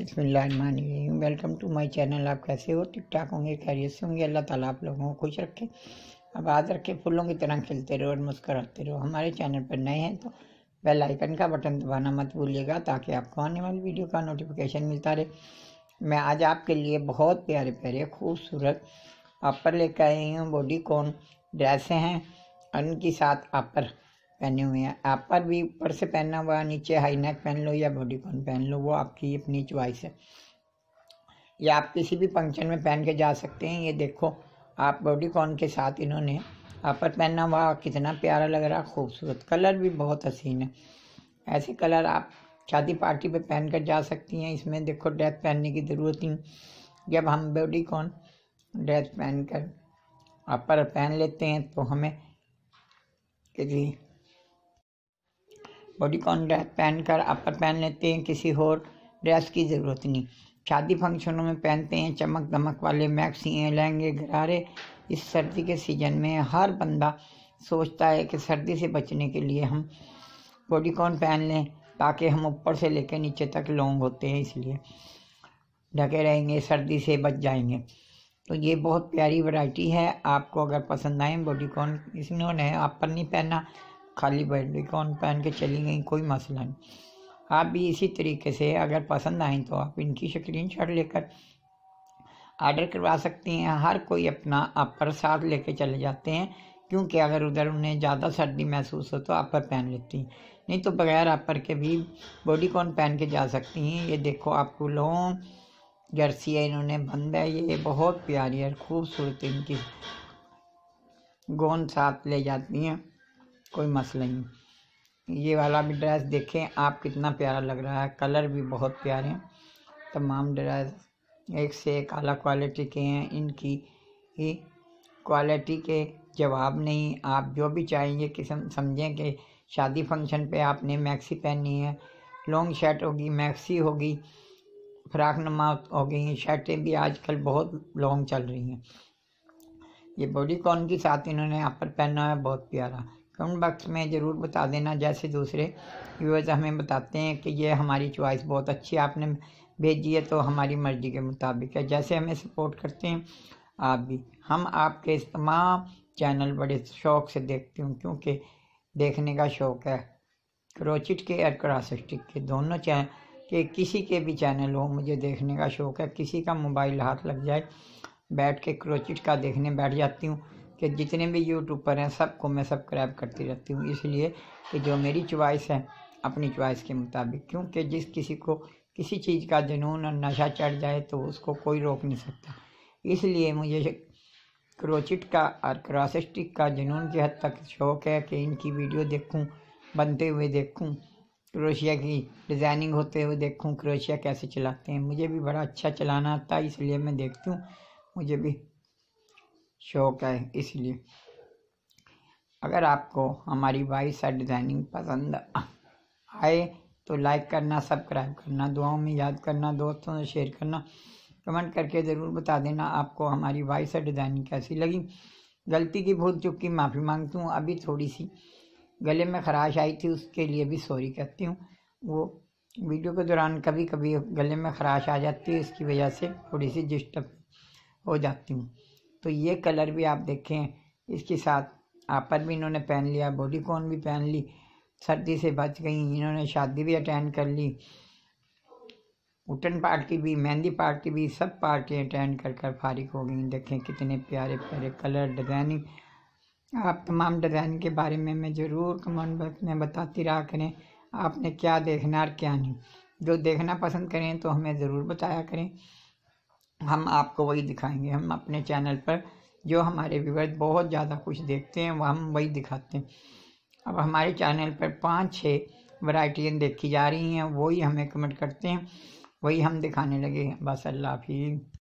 बसमीम welcome to my channel आप कैसे हो ठीक ठाक होंगे खैरियत से होंगे अल्लाह ताला आप लोगों को खुश रखे आबाद रखे फूलों की तरह खिलते रहो और मुस्कराते रहो हमारे चैनल पर नए हैं तो बेल आइकन का बटन दबाना मत भूलिएगा ताकि आपको आने वाली वीडियो का नोटिफिकेशन मिलता रहे मैं आज आपके लिए बहुत प्यारे प्यारे खूबसूरत अपर लेकर आई हूँ बॉडी कॉन ड्रेसें हैं उनके साथ अपर पहने हुए हैं आप पर भी ऊपर से पहनना हुआ नीचे हाई नेक पहन लो या बॉडीकॉन पहन लो वो आपकी अपनी च्वाइस है या आप किसी भी फंक्शन में पहन के जा सकते हैं ये देखो आप बॉडीकॉन के साथ इन्होंने अपर पहनना हुआ कितना प्यारा लग रहा खूबसूरत कलर भी बहुत हसीन है ऐसे कलर आप शादी पार्टी पे पहन कर जा सकती हैं इसमें देखो ड्रेस पहनने की ज़रूरत नहीं जब हम बॉडीकॉन ड्रेस पहन कर अपर पहन लेते हैं तो हमें किसी बॉडीकॉन ड्रेस पहन कर अपर पहन लेते हैं किसी और ड्रेस की ज़रूरत नहीं शादी फंक्शनों में पहनते हैं चमक दमक वाले हैं लहंगे गरारे इस सर्दी के सीजन में हर बंदा सोचता है कि सर्दी से बचने के लिए हम बॉडीकॉन पहन लें ताकि हम ऊपर से लेकर नीचे तक लॉन्ग होते हैं इसलिए ढके रहेंगे सर्दी से बच जाएंगे तो ये बहुत प्यारी वैरायटी है आपको अगर पसंद आए बॉडीकॉन इसमें उन्होंने आप पर नहीं पहनना खाली बैटरी कौन पहन के चली गई कोई मसला नहीं आप भी इसी तरीके से अगर पसंद आए तो आप इनकी स्क्रीन शॉट लेकर आर्डर करवा सकती हैं हर कोई अपना आप पर साथ लेके चले जाते हैं क्योंकि अगर उधर उन्हें ज़्यादा सर्दी महसूस हो तो आप पर पहन लेती हैं नहीं तो बगैर आप पर के भी बॉडी कॉन पहन के जा सकती हैं ये देखो आपको लॉन्ग जर्सी है इन्होंने बंद है ये बहुत प्यारी है खूबसूरत इनकी गोंद साथ ले जाती हैं कोई मसला नहीं ये वाला भी ड्रेस देखें आप कितना प्यारा लग रहा है कलर भी बहुत प्यारे हैं तमाम ड्रेस एक से एक आला क्वालिटी के हैं इनकी ही क्वालिटी के जवाब नहीं आप जो भी चाहेंगे कि समझें कि शादी फंक्शन पे आपने मैक्सी पहनी है लॉन्ग शर्ट होगी मैक्सी होगी फ्राक नमा हो गई हैं शर्टें भी आजकल बहुत लॉन्ग चल रही हैं ये बॉडी कॉन के साथ इन्होंने यहाँ पर पहना है बहुत प्यारा कमेंट बॉक्स में ज़रूर बता देना जैसे दूसरे व्यूअर्स हमें बताते हैं कि ये हमारी चॉइस बहुत अच्छी आपने भेजी है तो हमारी मर्ज़ी के मुताबिक है जैसे हमें सपोर्ट करते हैं आप भी हम आपके इस तमाम चैनल बड़े शौक़ से देखती हूँ क्योंकि देखने का शौक़ है क्रोचिट के और क्रासिस्टिक के दोनों चैन के किसी के भी चैनल हो मुझे देखने का शौक़ है किसी का मोबाइल हाथ लग जाए बैठ के क्रोचिट का देखने बैठ जाती हूँ कि जितने भी यूट्यूबर हैं सबको मैं सब्सक्राइब करती रहती हूँ इसलिए कि जो मेरी चॉइस है अपनी चॉइस के मुताबिक क्योंकि जिस किसी को किसी चीज़ का जुनून और नशा चढ़ जाए तो उसको कोई रोक नहीं सकता इसलिए मुझे क्रोचिट का और क्रॉसिस्टिक का जुनून की हद तक शौक है कि इनकी वीडियो देखूं बनते हुए देखूं क्रोशिया की डिज़ाइनिंग होते हुए देखूं क्रोशिया कैसे चलाते हैं मुझे भी बड़ा अच्छा चलाना आता है इसलिए मैं देखती हूँ मुझे भी शौक़ है इसलिए अगर आपको हमारी वाइस और डिज़ाइनिंग पसंद आए तो लाइक करना सब्सक्राइब करना दुआओं में याद करना दोस्तों से शेयर करना कमेंट करके ज़रूर बता देना आपको हमारी वाइस और डिज़ाइनिंग कैसी लगी गलती की भूल चुकी की माफ़ी मांगती हूँ अभी थोड़ी सी गले में खराश आई थी उसके लिए भी सॉरी कहती हूँ वो वीडियो के दौरान कभी कभी गले में खराश आ जाती है इसकी वजह से थोड़ी सी डिस्टर्ब हो जाती हूँ तो ये कलर भी आप देखें इसके साथ आपर भी इन्होंने पहन लिया बॉडी कॉन भी पहन ली सर्दी से बच गई इन्होंने शादी भी अटेंड कर ली उटन पार्टी भी मेहंदी पार्टी भी सब पार्टियाँ अटेंड कर कर फारिग हो गई देखें कितने प्यारे प्यारे कलर डिज़ाइनिंग आप तमाम डिज़ाइन के बारे में मैं ज़रूर कमेंट बॉक्स में बताती रहा करें आपने क्या देखना और क्या नहीं जो देखना पसंद करें तो हमें ज़रूर बताया करें हम आपको वही दिखाएंगे हम अपने चैनल पर जो हमारे व्यूवर्स बहुत ज़्यादा कुछ देखते हैं वह हम वही दिखाते हैं अब हमारे चैनल पर पाँच छः वराइटियाँ देखी जा रही हैं वही हमें कमेंट करते हैं वही हम दिखाने लगे बस अल्लाह हाफिज़